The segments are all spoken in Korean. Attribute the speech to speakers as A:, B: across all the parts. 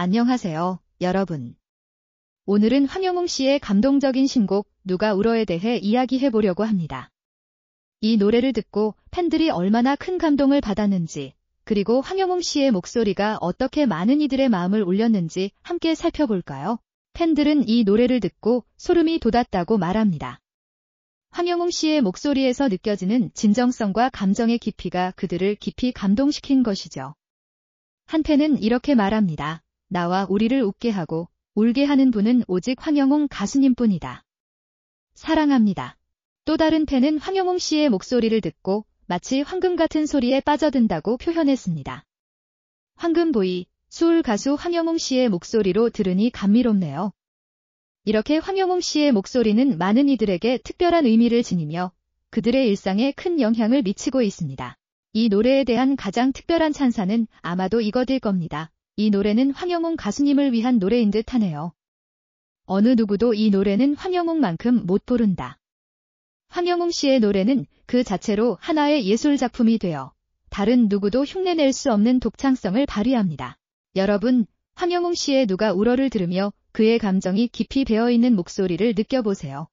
A: 안녕하세요, 여러분. 오늘은 황영웅 씨의 감동적인 신곡 누가 울어에 대해 이야기해 보려고 합니다. 이 노래를 듣고 팬들이 얼마나 큰 감동을 받았는지, 그리고 황영웅 씨의 목소리가 어떻게 많은 이들의 마음을 울렸는지 함께 살펴볼까요? 팬들은 이 노래를 듣고 소름이 돋았다고 말합니다. 황영웅 씨의 목소리에서 느껴지는 진정성과 감정의 깊이가 그들을 깊이 감동시킨 것이죠. 한 팬은 이렇게 말합니다. 나와 우리를 웃게 하고 울게 하는 분은 오직 황영웅 가수님뿐이다. 사랑합니다. 또 다른 팬은 황영웅 씨의 목소리를 듣고 마치 황금 같은 소리에 빠져든다고 표현했습니다. 황금보이, 수울 가수 황영웅 씨의 목소리로 들으니 감미롭네요. 이렇게 황영웅 씨의 목소리는 많은 이들에게 특별한 의미를 지니며 그들의 일상에 큰 영향을 미치고 있습니다. 이 노래에 대한 가장 특별한 찬사는 아마도 이거일 겁니다. 이 노래는 황영웅 가수님을 위한 노래인 듯 하네요. 어느 누구도 이 노래는 황영웅만큼 못 부른다. 황영웅 씨의 노래는 그 자체로 하나의 예술작품이 되어 다른 누구도 흉내낼 수 없는 독창성을 발휘합니다. 여러분, 황영웅 씨의 누가 울어를 들으며 그의 감정이 깊이 배어있는 목소리를 느껴보세요.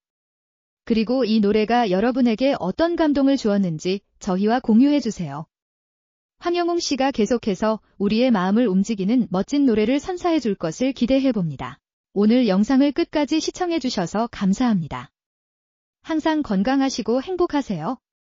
A: 그리고 이 노래가 여러분에게 어떤 감동을 주었는지 저희와 공유해주세요. 황영웅 씨가 계속해서 우리의 마음을 움직이는 멋진 노래를 선사해 줄 것을 기대해 봅니다. 오늘 영상을 끝까지 시청해 주셔서 감사합니다. 항상 건강하시고 행복하세요.